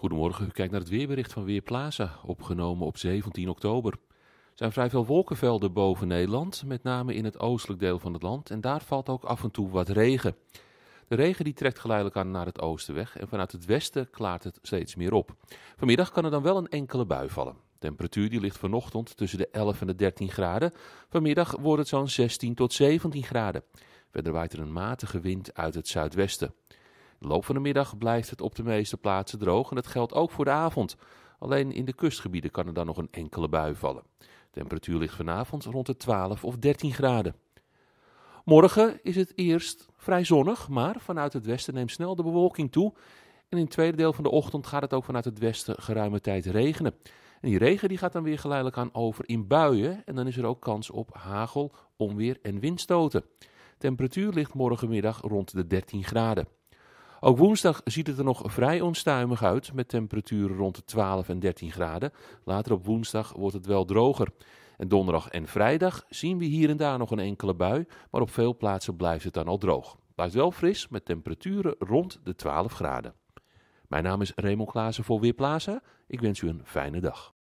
Goedemorgen, u kijkt naar het weerbericht van Weerplaza, opgenomen op 17 oktober. Er zijn vrij veel wolkenvelden boven Nederland, met name in het oostelijk deel van het land, en daar valt ook af en toe wat regen. De regen die trekt geleidelijk aan naar het oosten weg en vanuit het westen klaart het steeds meer op. Vanmiddag kan er dan wel een enkele bui vallen. De temperatuur die ligt vanochtend tussen de 11 en de 13 graden. Vanmiddag wordt het zo'n 16 tot 17 graden. Verder waait er een matige wind uit het zuidwesten. De loop van de middag blijft het op de meeste plaatsen droog en dat geldt ook voor de avond. Alleen in de kustgebieden kan er dan nog een enkele bui vallen. De temperatuur ligt vanavond rond de 12 of 13 graden. Morgen is het eerst vrij zonnig, maar vanuit het westen neemt snel de bewolking toe. En in het tweede deel van de ochtend gaat het ook vanuit het westen geruime tijd regenen. En die regen die gaat dan weer geleidelijk aan over in buien. En dan is er ook kans op hagel, onweer en windstoten. temperatuur ligt morgenmiddag rond de 13 graden. Ook woensdag ziet het er nog vrij onstuimig uit met temperaturen rond de 12 en 13 graden. Later op woensdag wordt het wel droger. En donderdag en vrijdag zien we hier en daar nog een enkele bui, maar op veel plaatsen blijft het dan al droog. Het blijft wel fris met temperaturen rond de 12 graden. Mijn naam is Raymond Klaassen voor Weerplaza. Ik wens u een fijne dag.